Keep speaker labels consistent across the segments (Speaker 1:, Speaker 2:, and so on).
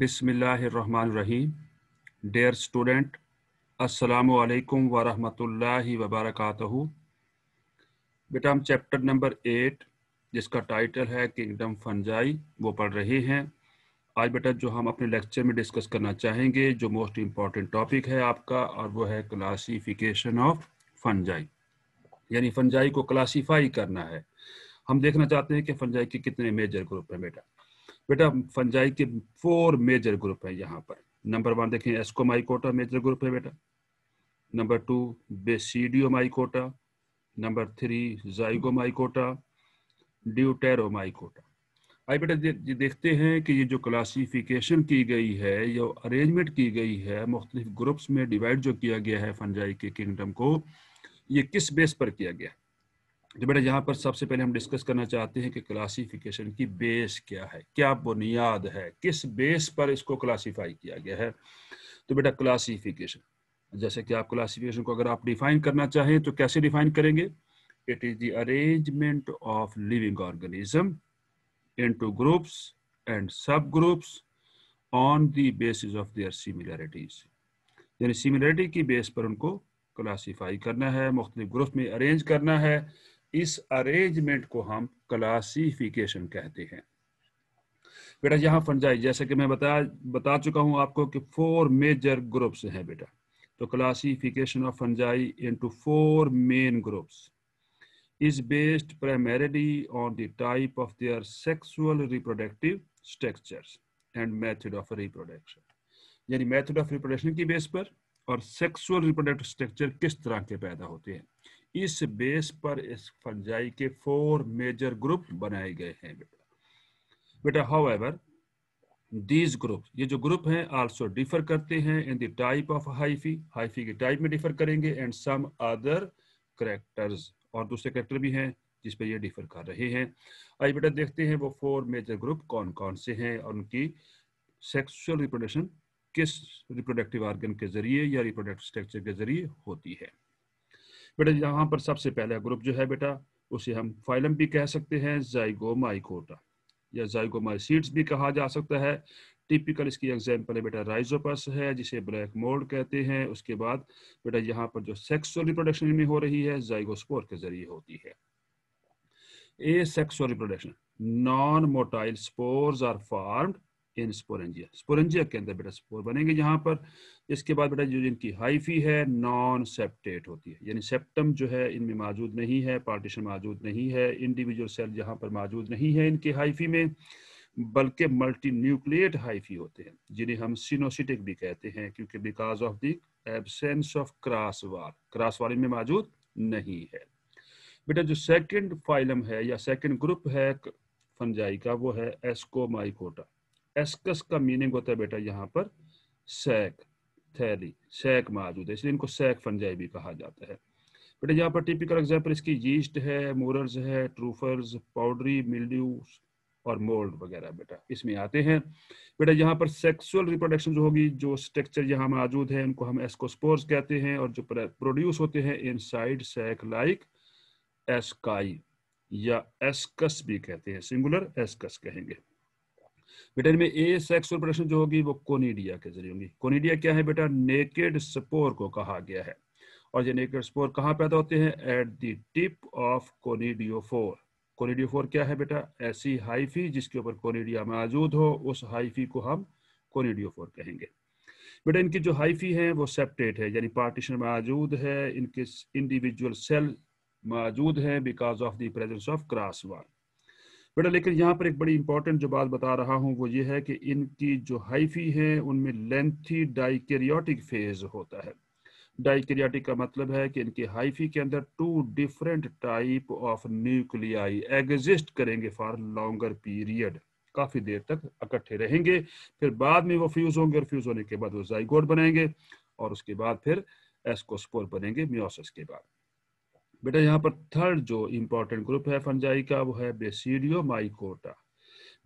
Speaker 1: रहीम dear student असलकम वरहमतुल्लि वबरकत बेटा हम चैप्टर नंबर एट जिसका टाइटल है किंगडम फंजाई वो पढ़ रहे हैं आज बेटा जो हम अपने लेक्चर में डिस्कस करना चाहेंगे जो मोस्ट इम्पॉर्टेंट टॉपिक है आपका और वो है क्लासिफिकेशन ऑफ फंजाई यानी फंजाई को क्लासीफाई करना है हम देखना चाहते हैं कि फंजाई के कितने मेजर ग्रुप हैं बेटा बेटा फंजाई के फोर मेजर ग्रुप है यहाँ पर नंबर वन देखें एस्कोमाइकोटा मेजर ग्रुप है बेटा number two mycota number three mycota deuteromycota आई बेटा ये देखते हैं कि ये जो क्लासिफिकेशन की गई है या अरेंजमेंट की गई है मुख्तलिफ ग्रुप्स में डिवाइड जो किया गया है फंजाई के किंगडम को ये किस बेस पर किया गया तो बेटा यहाँ पर सबसे पहले हम डिस्कस करना चाहते हैं कि क्लासिफिकेशन की बेस क्या है क्या बुनियाद है किस बेस पर इसको क्लासिफाई किया गया है तो बेटा क्लासिफिकेशन जैसे कि आप क्लासिफिकेशन को अगर आप डिफाइन करना चाहें तो कैसे डिफाइन करेंगे it is the arrangement of living organism groups and sub groups on the basis of their similarities यानी सिमिलैरिटी की बेस पर उनको क्लासीफाई करना है मुख्तलिफ ग्रुप में अरेंज करना है इस अरेंजमेंट को हम क्लासिफिकेशन कहते हैं बेटा यहां फंजाई जैसे कि मैं बताया बता चुका हूं आपको कि फोर मेजर ग्रुप्स हैं बेटा तो classification of fungi into four main groups is based primarily on the type of their sexual reproductive structures and method of reproduction यानी मेथड ऑफ रिप्रोडक्शन की बेस पर और सेक्सुअल रिप्रोडक्टिव स्ट्रक्चर किस तरह के पैदा होते हैं इस बेस पर इस फंजाई के फोर मेजर ग्रुप बनाए गए हैं बेटा बेटा हाउ एवर दीज ग्रुप ये जो ग्रुप हैं आल्सो डिफर करते हैं in the type of hyphae hyphae के टाइप में डिफर करेंगे एंड सम अदर करेक्टर्स और दूसरे करेक्टर भी हैं जिस पर ये डिफर कर रहे हैं आइए बेटा देखते हैं वो फोर मेजर ग्रुप कौन कौन से हैं और उनकी सेक्सुअल रिप्रोडक्शन किस रिप्रोडक्टिव आर्गन के जरिए या रिप्रोडक्टिव स्ट्रक्चर के जरिए होती है बेटा यहाँ पर सबसे पहला ग्रुप जो है बेटा उसे हम फाइलम भी कह सकते हैं जाइगोमाइकोटा या जाइगोमाइसीड्स भी कहा जा सकता है टिपिकल इसकी एग्जाम्पल है बेटा राइजोपस है जिसे ब्लैक मोल्ड कहते हैं उसके बाद बेटा यहाँ पर जो सेक्सुअल रिप्रोडक्शन में हो रही है जाइगोस्पोर के जरिए होती है asexual reproduction non motile spores are formed in sporangia sporangia के अंदर बेटा स्पोर बनेंगे यहाँ पर इसके बाद बेटा जो जिनकी हाइफी है नॉन सेप्टेट होती है यानी सेप्टम जो है इनमें मौजूद नहीं है पार्टीशन मौजूद नहीं है इंडिविजुअल सेल यहाँ पर मौजूद नहीं है इनके हाइफी में बल्कि मल्टी न्यूक्लियट हाइफी होते हैं जिन्हें हम सिनोसिटिक भी कहते हैं क्योंकि because of the absence of cross cross crosswall इनमें मौजूद नहीं है बेटा जो सेकेंड फाइलम है या सेकेंड ग्रुप है फंजाई का वो है एस्कोमाइकोटा एस्कस का मीनिंग होता है बेटा यहाँ पर सैक थैली सैक मौजूद है इसलिए इनको सैक फंजाई भी कहा जाता है बेटा यहाँ पर टिपिकल एग्जाम्पल इसकी यीस्ट है मोरर्स है ट्रूफर्स पाउडरी मिल्ड्यूस और मोल्ड वगैरह बेटा इसमें आते हैं बेटा यहाँ पर सेक्सुअल रिप्रोडक्शन जो होगी जो स्ट्रक्चर यहाँ मौजूद है उनको हम एस्कोस्पोर्स कहते हैं और जो प्रोड्यूस होते हैं इनसाइड सैक लाइक एस्काई या एस्कस भी कहते हैं सिंगुलर एस्कस कहेंगे बेटा इनमें ए सेक्सुअल प्रोडक्शन जो होगी वो कोनीडिया के जरिए होंगी कोनीडिया क्या है बेटा नेकेड स्पोर को कहा गया है और ये नेकेड स्पोर कहाँ पैदा होते हैं at the tip of conidiophore conidiophore क्या है बेटा ऐसी हाइफी जिसके ऊपर कोनीडिया मौजूद हो उस हाइफी को हम कोनिडियोफोर कहेंगे बेटा इनकी जो हाइफी है वो सेप्टेट है यानी पार्टीशन मौजूद है इनके इंडिविजुअल सेल मौजूद है because of the presence of cross wall बेटा लेकिन यहाँ पर एक बड़ी इंपॉर्टेंट जो बात बता रहा हूँ वो ये है कि इनकी जो हाइफी है उनमें लेंथी डाइकेरियोटिक फेज होता है डाइकेरियाटिक का मतलब है कि इनके हाइफी के अंदर two different type of nuclei exist करेंगे फॉर लॉन्गर पीरियड काफ़ी देर तक इकट्ठे रहेंगे फिर बाद में वो फ्यूज़ होंगे और फ्यूज़ होने के बाद वो जाइगोड बनाएंगे और उसके बाद फिर एस्कोस्पोर बनेंगे म्योसिस के बाद बेटा यहाँ पर थर्ड जो इम्पोर्टेंट ग्रुप है फंजाई का वो है बेसिडियो माइकोटा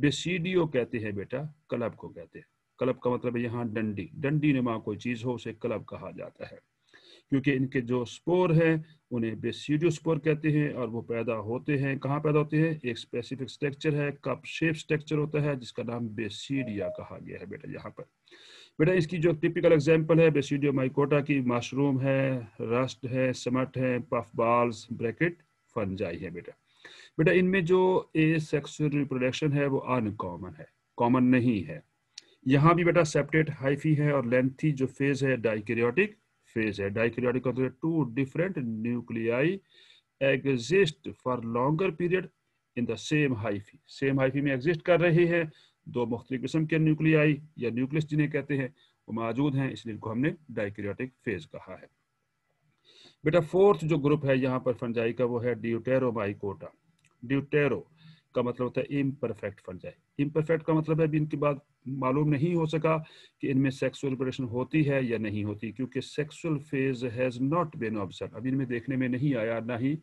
Speaker 1: बेसिडियो कहते हैं बेटा क्लब को कहते हैं क्लब का मतलब है यहाँ डंडी डंडी नुमा कोई चीज़ हो उसे क्लब कहा जाता है क्योंकि इनके जो स्पोर हैं उन्हें बेसिडियो स्पोर कहते हैं और वो पैदा होते हैं कहाँ पैदा होते हैं एक स्पेसिफिक स्ट्रक्चर है कप शेप स्ट्रक्चर होता है जिसका नाम बेसीडिया कहा गया है बेटा यहाँ पर बेटा इसकी जो टिपिकल एग्जाम्पल है बेसिडियो माइकोटा की मशरूम है रस्ट है समट है पफ बॉल्स ब्रैकेट फनजाई है बेटा बेटा इनमें जो ए सेक्सुअल रिप्रोडक्शन है वो अनकॉमन है कॉमन नहीं है यहाँ भी बेटा सेप्टेट हाइफी है और लेंथी जो फेज है डाइक्रियोटिक फेज है dikaryotic two different nuclei exist for longer period in the same hyphae same hyphae में एग्जिस्ट कर रहे हैं दो मुख्तलि किस्म के न्यूक्लियाई या न्यूक्लियस जिन्हें कहते हैं वो मौजूद हैं इसलिए इनको हमने डाइक्रियाटिक फेज कहा है बेटा फोर्थ जो ग्रुप है यहाँ पर फंजाई का वो है ड्यूटेरो माइकोटा ड्यूटेरो का मतलब होता है इम्परफेक्ट फंजाई इम्परफेक्ट का मतलब है भी इनके बाद मालूम नहीं हो सका कि इनमें सेक्सुअल रिप्रेशन होती है या नहीं होती क्योंकि sexual phase has not been observe अभी इनमें देखने में नहीं आया ना ही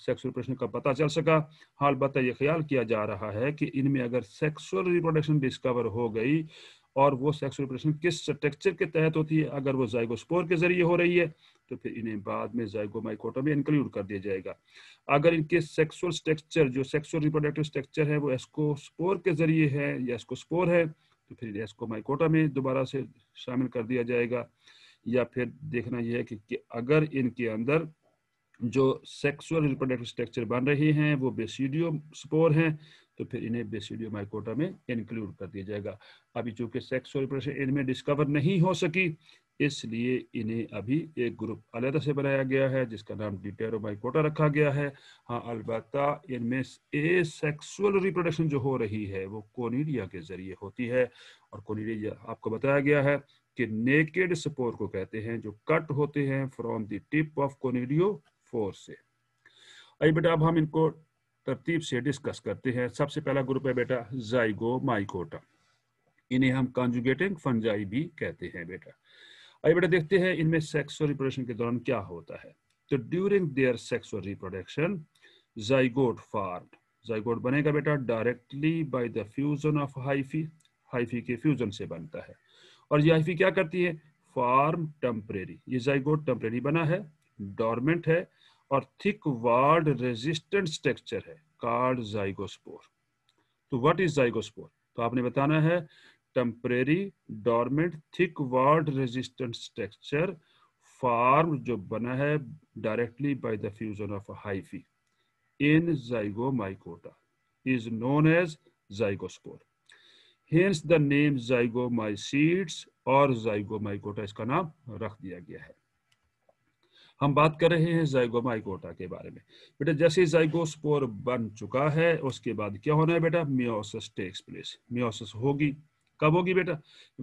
Speaker 1: सेक्सुअल प्रश्न का पता चल सका हाल बता ये ख्याल किया जा रहा है कि इनमें अगर सेक्सुअल रिप्रोडक्शन डिस्कवर हो गई और वो सेक्सुअल रिप्रोडक्शन किस स्ट्रक्चर के तहत होती है अगर वो जाइगोस्पोर के जरिए हो रही है तो फिर इन्हें बाद में जाइगोमाइकोटा में इंक्लूड कर दिया जाएगा अगर इनके सेक्सुअल स्ट्रक्चर जो सेक्सुअल रिप्रोडक्टिव स्ट्रक्चर है वो एस्कोस्पोर के जरिए है या एस्कोस्पोर है तो फिर एस्कोमाइकोटा में दोबारा से शामिल कर दिया जाएगा या फिर देखना यह है कि, कि अगर इनके अंदर जो सेक्सुअल रिप्रोडक्टिव स्ट्रक्चर बन रही हैं वो बेसिडियो स्पोर हैं तो फिर इन्हें बेसिडियो माइकोटा में इंक्लूड कर दिया जाएगा अभी चूंकि सेक्सुअल रिप्रोडक्शन इनमें डिस्कवर नहीं हो सकी इसलिए इन्हें अभी एक ग्रुप अलहदा से बनाया गया है जिसका नाम डिटेरो माइकोटा रखा गया है हाँ अलबत् इनमें ए सेक्सुअल रिप्रोडक्शन जो हो रही है वो कोनीडिया के जरिए होती है और कोनीडिया आपको बताया गया है कि नेकेड स्पोर को कहते हैं जो कट होते हैं from the tip of conidiophore से आई बेटा अब हम इनको तरतीब से डिस्कस करते हैं सबसे पहला ग्रुप है बेटा जाइगो माइकोटा इन्हें हम कॉन्जुगेटिंग फंजाई भी कहते हैं बेटा आई बेटा देखते हैं इनमें सेक्सुअल रिप्रोडक्शन के दौरान क्या होता है तो during their sexual reproduction zygote form zygote बनेगा बेटा directly by the fusion of hyphae hyphae के फ्यूजन से बनता है और ये हाइफी क्या करती है फार्म टेम्परेरी ये जाइगोट टेम्परेरी बना है डॉर्मेंट है और थिक वार्ड रेजिस्टेंट स्ट्रक्चर है कार्ड जाइगोस्पोर तो व्हाट इज जाइगोस्पोर तो आपने बताना है temporary dormant thick walled resistant structure form जो बना है directly by the fusion of hyphae in zygomycota is known as zygospore. Hence the name zygomycetes और zygomycota इसका नाम रख दिया गया है हम बात कर रहे हैं जयगोमाइकोटा के बारे में बेटा जैसे जयगोस्पोर बन चुका है उसके बाद क्या होना है बेटा मियोसिस टेक्स प्लेस मियोसिस होगी कब होगी बेटा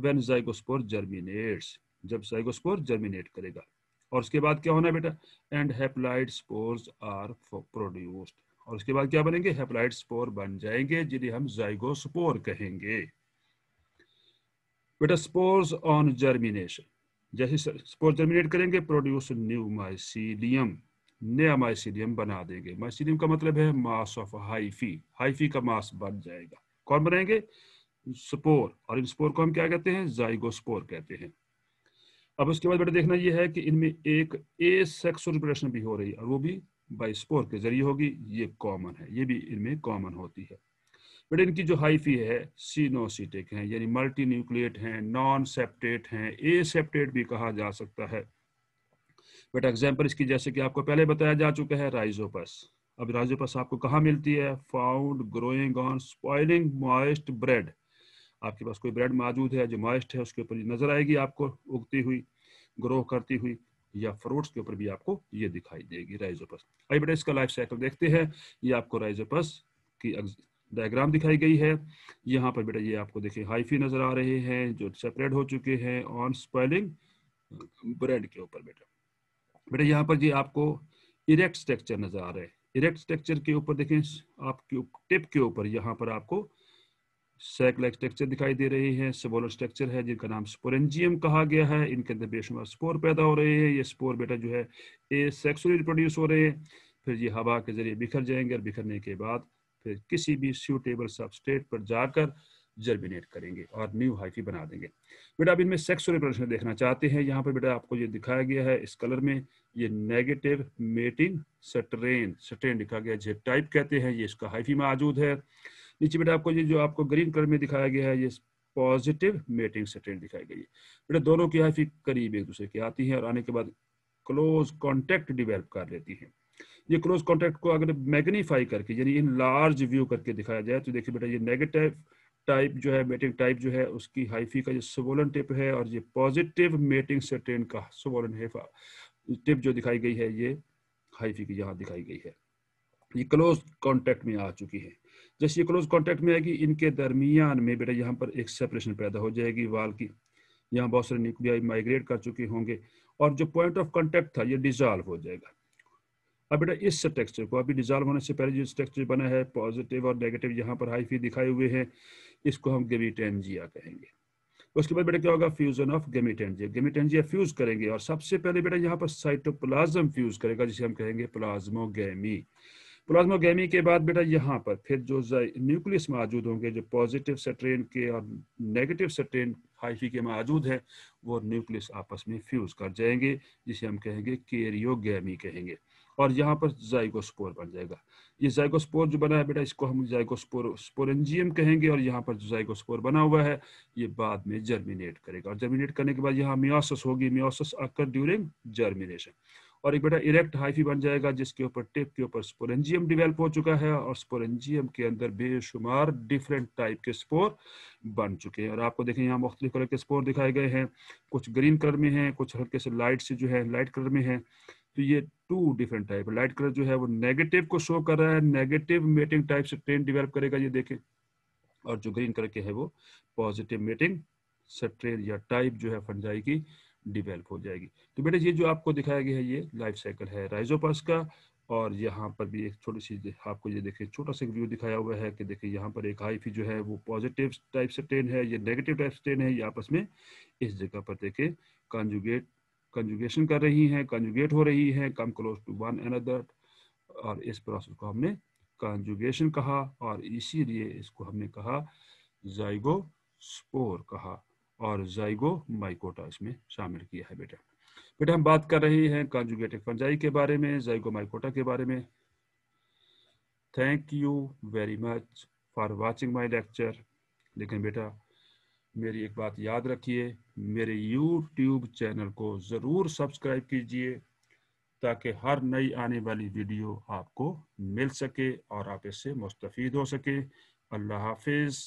Speaker 1: वेन जयगोस्पोर जर्मिनेट्स जब जयगोस्पोर जर्मिनेट करेगा और उसके बाद क्या होना है बेटा and haploid spores are produced और उसके बाद क्या बनेंगे हेप्लाइड स्पोर बन जाएंगे जिन्हें हम जयगोस्पोर कहेंगे बेटा स्पोर्स ऑन जर्मिनेशन जैसे स्पोर जर्मिनेट करेंगे प्रोड्यूस न्यू माइसीलियम नया माइसीलियम बना देंगे माइसीलियम का मतलब है मास ऑफ हाइफी हाइफी का मास बन जाएगा कौन बनाएंगे स्पोर और इन स्पोर को हम क्या कहते हैं जाइगोस्पोर कहते हैं अब उसके बाद बेटा देखना यह है कि इनमें एक ए सेक्सुअल रिप्रेशन भी हो रही है और वो भी बाई स्पोर के जरिए होगी ये कॉमन है ये भी इनमें कॉमन होती है बट इनकी जो हाइफी है सीनोसीटिक है यानी मल्टी न्यूक्लिएट है नॉन सेप्टेट है ए सेप्टेट भी कहा जा सकता है बट एग्जाम्पल इसकी जैसे कि आपको पहले बताया जा चुका है राइजोपस अब राइजोपस आपको कहाँ मिलती है found growing on spoiling moist bread आपके पास कोई ब्रेड मौजूद है जो मॉइस्ट है उसके ऊपर नजर आएगी आपको उगती हुई ग्रो करती हुई या फ्रूट्स के ऊपर भी आपको ये दिखाई देगी राइजोपस अभी बेटा इसका लाइफ साइकिल देखते हैं ये आपको राइजोपस की डायग्राम दिखाई गई है यहाँ पर बेटा ये आपको देखिए हाइफी नजर आ रहे हैं जो सेपरेट हो चुके हैं ऑन स्पॉइलिंग ब्रेड के ऊपर बेटा बेटा यहाँ पर जी आपको इरेक्ट स्ट्रक्चर नजर आ रहे हैं इरेक्ट स्ट्रक्चर के ऊपर देखें आपके टिप के ऊपर यहाँ पर आपको सैक स्ट्रक्चर दिखाई दे रहे हैं सबोलर स्ट्रक्चर है जिनका नाम स्पोरेंजियम कहा गया है इनके अंदर बेशुमार स्पोर पैदा हो रहे हैं ये स्पोर बेटा जो है ए सेक्सुअली रिप्रोड्यूस हो रहे हैं फिर ये हवा के जरिए बिखर जाएंगे और बिखरने के बाद फिर किसी भी सूटेबल सबस्ट्रेट पर जाकर जर्मिनेट करेंगे और न्यू हाइफी बना देंगे बेटा अब इनमें सेक्सुअल रिप्रोडक्शन देखना चाहते हैं यहाँ पर बेटा आपको ये दिखाया गया है इस कलर में ये नेगेटिव मेटिंग सट्रेन सट्रेन लिखा गया जेड टाइप कहते हैं ये इसका हाइफी मौजूद है नीचे बेटा आपको ये जो आपको ग्रीन कलर में दिखाया गया है ये पॉजिटिव मेटिंग सट्रेन दिखाई गई है बेटा दोनों की हाइफी करीब एक दूसरे की आती है और आने के बाद क्लोज कॉन्टेक्ट डिवेल्प कर लेती है ये क्लोज कॉन्टैक्ट को अगर मैग्नीफाई करके यानी इन लार्ज व्यू करके दिखाया जाए तो देखिए बेटा ये नेगेटिव टाइप जो है मेटिंग टाइप जो है उसकी हाइफी का जो सोवोलन टिप है और ये पॉजिटिव मेटिंग सेटेन का सोवोलन हेफा टिप जो दिखाई गई है ये हाइफी की यहाँ दिखाई गई है ये क्लोज कॉन्टैक्ट में आ चुकी है जैसे ये क्लोज कॉन्टैक्ट में आएगी इनके दरमियान में बेटा यहाँ पर एक सेपरेशन पैदा हो जाएगी वाल की यहाँ बहुत सारे न्यूक्लियाई माइग्रेट कर चुके होंगे और जो पॉइंट ऑफ कॉन्टैक्ट था ये डिजॉल्व हो जाएगा अब बेटा इस टेक्सचर को अभी डिजॉल्व होने से पहले जो स्ट्रक्चर बना है पॉजिटिव और नेगेटिव यहाँ पर हाई फी दिखाए हुए हैं इसको हम गेमिट एनजिया कहेंगे उसके बाद बेटा क्या होगा fusion of gametangia gametangia fuse करेंगे और सबसे पहले बेटा यहाँ पर साइटोप्लाज्म फ्यूज करेगा जिसे हम कहेंगे प्लाज्मोगेमी प्लाज्मोगेमी के बाद बेटा यहाँ पर फिर जो न्यूक्लियस मौजूद होंगे जो पॉजिटिव सेट्रेन के और नेगेटिव सेट्रेन हाइफी के मौजूद हैं वो न्यूक्लियस आपस में फ्यूज कर जाएंगे जिसे हम कहेंगे केरियोगेमी कहेंगे और यहाँ पर जाइगोस्पोर बन जाएगा ये जाइगोस्पोर जो बना है बेटा इसको हम जाइगोस्पोर स्पोरेंजियम कहेंगे और यहाँ पर जो जाइगोस्पोर बना हुआ है ये बाद में जर्मिनेट करेगा और जर्मिनेट करने के बाद यहाँ मियोसिस होगी मियोसिस आकर ड्यूरिंग जर्मिनेशन और एक बेटा इरेक्ट हाइफी बन जाएगा जिसके ऊपर टिप के ऊपर स्पोरेंजियम डिवेल्प हो चुका है और स्पोरेंजियम के अंदर बेशुमार डिफरेंट टाइप के स्पोर बन चुके हैं और आपको देखें यहाँ मुख्तलि कलर के स्पोर दिखाए गए हैं कुछ ग्रीन कलर में हैं कुछ हल्के से लाइट से जो है लाइट कलर में है तो ये two different type light colour जो है वो नेगेटिव को शो कर रहा है नेगेटिव मेटिंग टाइप से ट्रेन डिवेलप करेगा ये देखें और जो ग्रीन कलर के है वो पॉजिटिव मेटिंग स्ट्रेन या टाइप जो है फंजाई की डिवेल्प हो जाएगी तो बेटे ये जो आपको दिखाया गया है ये लाइफ साइकिल है राइजोपस का और यहाँ पर भी एक छोटी सी आपको ये देखिए छोटा सा व्यू दिखाया हुआ है कि देखिए यहाँ पर एक हाइफी जो है वो पॉजिटिव टाइप से ट्रेन है ये नेगेटिव टाइप से ट्रेन है ये आपस में इस जगह पर देखे कॉन्जुगेट कंजुगेशन कर रही हैं कंजुगेट हो रही हैं come close to one another और इस प्रोसेस को हमने कंजुगेशन कहा और इसीलिए इसको हमने कहा जाइगो स्पोर कहा और जाइगो माइकोटा इसमें शामिल किया है बेटा बेटा हम बात कर रहे हैं कंजुगेटिव फंजाई के बारे में जाइगो माइकोटा के बारे में thank you very much for watching my lecture लेकिन बेटा मेरी एक बात याद रखिए मेरे यूट्यूब चैनल को ज़रूर सब्सक्राइब कीजिए ताकि हर नई आने वाली वीडियो आपको मिल सके और आप इससे मुस्तफ़ हो सके अल्लाह हाफिज़